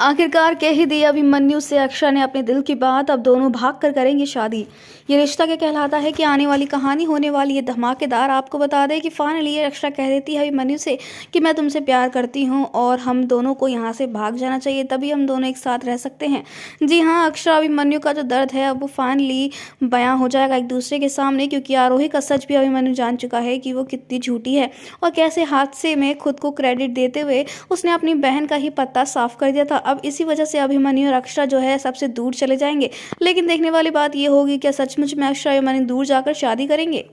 आखिरकार कह ही दिया अभिमन्यु से अक्षरा ने अपने दिल की बात अब दोनों भाग कर करेंगे शादी ये रिश्ता क्या कहलाता है कि आने वाली कहानी होने वाली है धमाकेदार आपको बता दें कि फाइनली अक्षरा कह देती है अभिमन्यु से कि मैं तुमसे प्यार करती हूँ और हम दोनों को यहाँ से भाग जाना चाहिए तभी हम दोनों एक साथ रह सकते हैं जी हाँ अक्षरा अभिमन्यु का जो दर्द है अब वो फाइनली बयाँ हो जाएगा एक दूसरे के सामने क्योंकि आरोही का सच भी अभिमन्यु जान चुका है कि वो कितनी झूठी है और कैसे हादसे में खुद को क्रेडिट देते हुए उसने अपनी बहन का ही पत्ता साफ कर दिया था अब इसी वजह से अभिमन्यु और अक्षरा जो है सबसे दूर चले जाएंगे लेकिन देखने वाली बात यह होगी क्या सचमुच में अक्षरा अभिमन्यु दूर जाकर शादी करेंगे